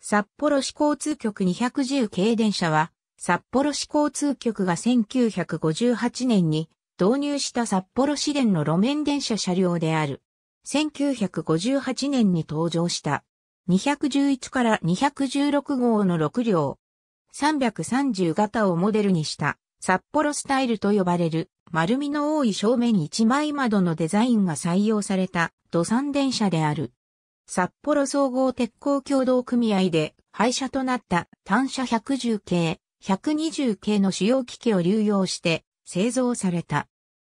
札幌市交通局210系電車は、札幌市交通局が1958年に導入した札幌市電の路面電車車両である。1958年に登場した211から216号の6両、330型をモデルにした札幌スタイルと呼ばれる丸みの多い正面1枚窓のデザインが採用された土産電車である。札幌総合鉄鋼協同組合で廃車となった単車110系、120系の使用機器を流用して製造された。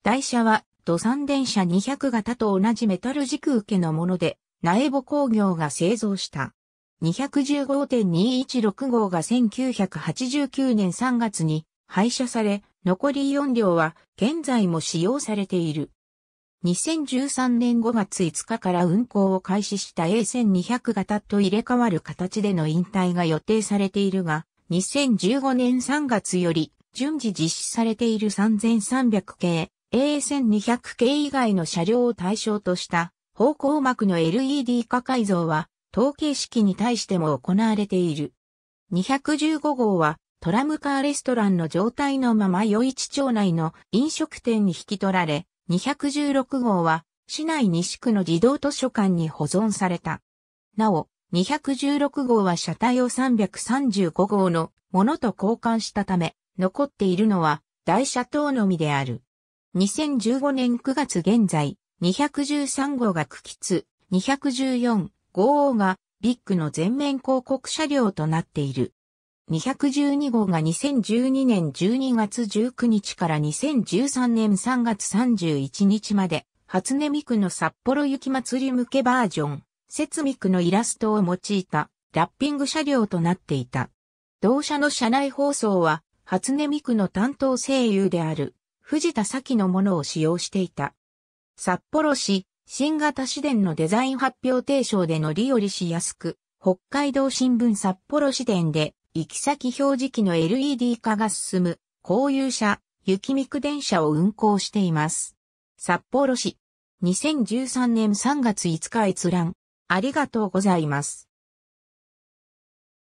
台車は土産電車200型と同じメタル軸受けのもので、苗穂工業が製造した。215.216号が1989年3月に廃車され、残り4両は現在も使用されている。2013年5月5日から運行を開始した A1200 型と入れ替わる形での引退が予定されているが、2015年3月より順次実施されている3300系、A1200 系以外の車両を対象とした方向膜の LED 化改造は統計式に対しても行われている。215号はトラムカーレストランの状態のまま余市町内の飲食店に引き取られ、216号は市内西区の児童図書館に保存された。なお、216号は車体を335号のものと交換したため、残っているのは台車等のみである。2015年9月現在、213号が区吉、214号がビッグの全面広告車両となっている。212号が2012年12月19日から2013年3月31日まで、初音ミクの札幌雪祭り向けバージョン、節ミクのイラストを用いたラッピング車両となっていた。同社の車内放送は、初音ミクの担当声優である藤田咲のものを使用していた。札幌市、新型市電のデザイン発表提唱で乗り降りしやすく、北海道新聞札幌市電で行き先表示器の LED 化が進む、公有車、雪見区電車を運行しています。札幌市、2013年3月5日閲覧、ありがとうございます。